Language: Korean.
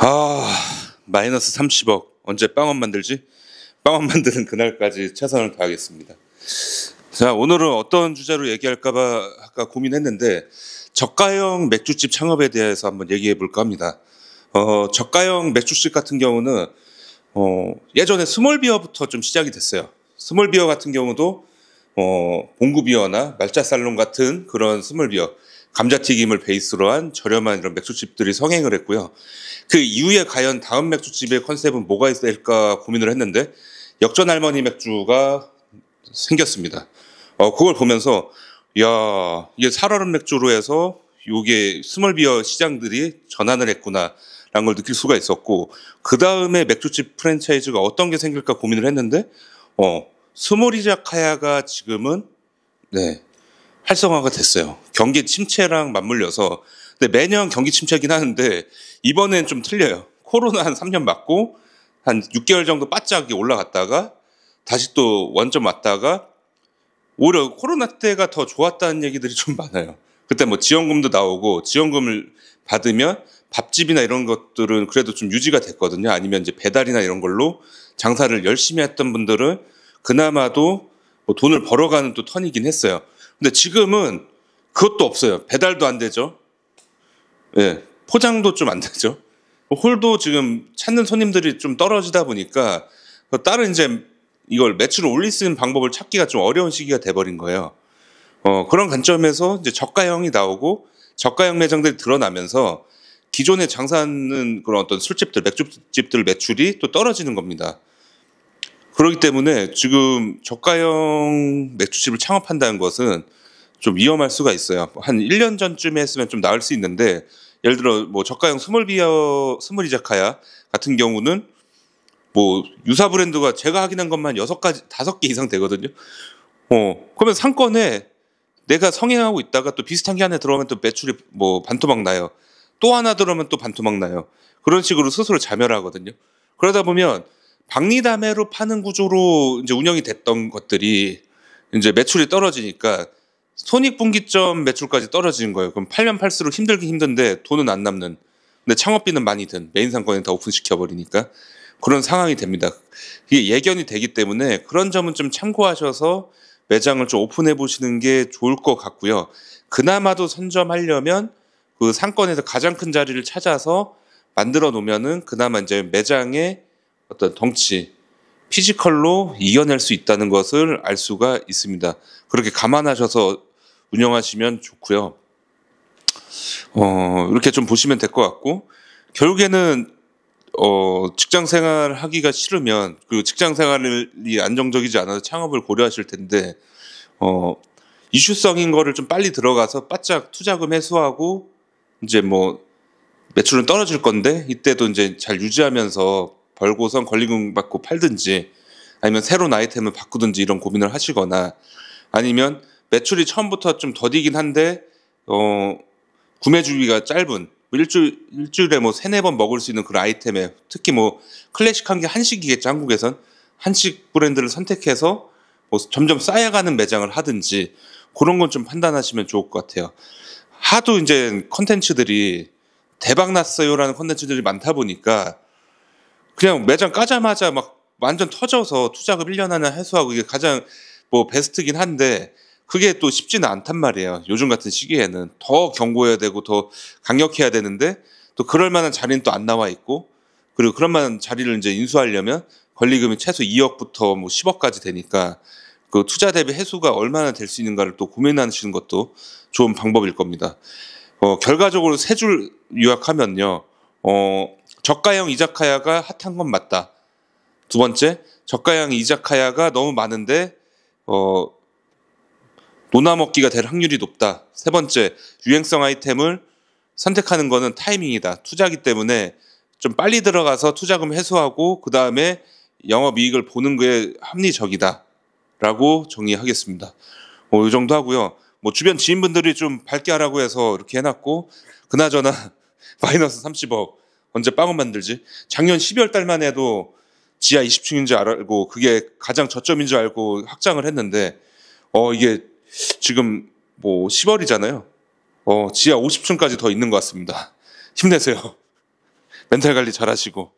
아, 마이너스 30억. 언제 빵원 만들지? 빵원 만드는 그날까지 최선을 다하겠습니다. 자, 오늘은 어떤 주제로 얘기할까봐 아까 고민했는데, 저가형 맥주집 창업에 대해서 한번 얘기해 볼까 합니다. 어, 저가형 맥주집 같은 경우는, 어, 예전에 스몰비어부터 좀 시작이 됐어요. 스몰비어 같은 경우도, 어, 봉구비어나 말자살롱 같은 그런 스몰비어. 감자튀김을 베이스로 한 저렴한 이런 맥주집들이 성행을 했고요. 그 이후에 과연 다음 맥주집의 컨셉은 뭐가 있을까 고민을 했는데 역전 할머니 맥주가 생겼습니다. 어, 그걸 보면서 야 이게 살얼음 맥주로 해서 요게 스몰비어 시장들이 전환을 했구나. 라는 걸 느낄 수가 있었고 그 다음에 맥주집 프랜차이즈가 어떤 게 생길까 고민을 했는데 어 스몰이자카야가 지금은 네 활성화가 됐어요. 경기 침체랑 맞물려서 근데 매년 경기 침체긴 하는데 이번엔 좀 틀려요. 코로나 한 3년 맞고 한 6개월 정도 바짝이 올라갔다가 다시 또 원점 왔다가 오히려 코로나 때가 더 좋았다는 얘기들이 좀 많아요. 그때 뭐 지원금도 나오고 지원금을 받으면 밥집이나 이런 것들은 그래도 좀 유지가 됐거든요. 아니면 이제 배달이나 이런 걸로 장사를 열심히 했던 분들은 그나마도 뭐 돈을 벌어가는 또 턴이긴 했어요. 근데 지금은 그것도 없어요. 배달도 안 되죠. 예, 포장도 좀 안 되죠. 홀도 지금 찾는 손님들이 좀 떨어지다 보니까 그 다른 이제 이걸 매출을 올릴 수 있는 방법을 찾기가 좀 어려운 시기가 돼버린 거예요. 어, 그런 관점에서 이제 저가형이 나오고 저가형 매장들이 드러나면서 기존에 장사하는 그런 어떤 술집들, 맥주집들 매출이 또 떨어지는 겁니다. 그렇기 때문에 지금 저가형 맥주집을 창업한다는 것은 좀 위험할 수가 있어요. 한 1년 전쯤에 했으면 좀 나을 수 있는데 예를 들어 뭐 저가형 스몰비어 스몰이자카야 같은 경우는 뭐 유사 브랜드가 제가 확인한 것만 여섯 가지 다섯 개 이상 되거든요. 어 그러면 상권에 내가 성행하고 있다가 또 비슷한 게 하나 들어오면 또 매출이 뭐 반토막 나요. 또 하나 들어오면 또 반토막 나요. 그런 식으로 스스로 자멸하거든요. 그러다 보면 박리담회로 파는 구조로 이제 운영이 됐던 것들이 이제 매출이 떨어지니까 손익분기점 매출까지 떨어지는 거예요. 그럼 팔면 팔수록 힘들긴 힘든데 돈은 안 남는. 근데 창업비는 많이 든 메인 상권에 다 오픈시켜 버리니까 그런 상황이 됩니다. 이게 예견이 되기 때문에 그런 점은 좀 참고하셔서 매장을 좀 오픈해 보시는 게 좋을 것 같고요. 그나마도 선점하려면 그 상권에서 가장 큰 자리를 찾아서 만들어 놓으면은 그나마 이제 매장에 어떤 덩치, 피지컬로 이겨낼 수 있다는 것을 알 수가 있습니다. 그렇게 감안하셔서 운영하시면 좋고요. 어, 이렇게 좀 보시면 될 것 같고 결국에는 어, 직장 생활 하기가 싫으면 그 직장 생활이 안정적이지 않아서 창업을 고려하실 텐데 어, 이슈성인 거를 좀 빨리 들어가서 바짝 투자금 회수하고 이제 뭐 매출은 떨어질 건데 이때도 이제 잘 유지하면서 벌고선 권리금 받고 팔든지 아니면 새로운 아이템을 바꾸든지 이런 고민을 하시거나 아니면 매출이 처음부터 좀 더디긴 한데 어 구매 주기가 짧은 뭐 일주일, 일주일에 뭐 세네 번 먹을 수 있는 그런 아이템에 특히 뭐 클래식한 게 한식이겠죠 한국에선 한식 브랜드를 선택해서 뭐 점점 쌓여가는 매장을 하든지 그런 건 좀 판단하시면 좋을 것 같아요. 하도 이제 컨텐츠들이 대박 났어요라는 컨텐츠들이 많다 보니까 그냥 매장 까자마자 막 완전 터져서 투자금 1년 안에 해소하고 이게 가장 뭐 베스트긴 한데 그게 또 쉽지는 않단 말이에요. 요즘 같은 시기에는 더 경고해야 되고 더 강력해야 되는데 또 그럴 만한 자리는 또 안 나와 있고 그리고 그런 만한 자리를 이제 인수하려면 권리금이 최소 2억부터 뭐 10억까지 되니까 그 투자 대비 해소가 얼마나 될 수 있는가를 또 고민하시는 것도 좋은 방법일 겁니다. 어, 결과적으로 세 줄 요약하면요. 어, 저가형 이자카야가 핫한 건 맞다. 두 번째, 저가형 이자카야가 너무 많은데 어, 노나 먹기가 될 확률이 높다. 세 번째, 유행성 아이템을 선택하는 거는 타이밍이다. 투자기 때문에 좀 빨리 들어가서 투자금 해소하고그 다음에 영업이익을 보는 게 합리적이다. 라고 정리하겠습니다. 뭐, 어, 이 정도 하고요. 뭐, 주변 지인분들이 좀 밝게 하라고 해서 이렇게 해놨고, 그나저나, 마이너스 30억. 언제 빵을 만들지? 작년 12월 달만 해도 지하 20층인 줄 알고 그게 가장 저점인 줄 알고 확장을 했는데 어 이게 지금 뭐 10월이잖아요. 어 지하 50층까지 더 있는 것 같습니다. 힘내세요. 멘탈 관리 잘하시고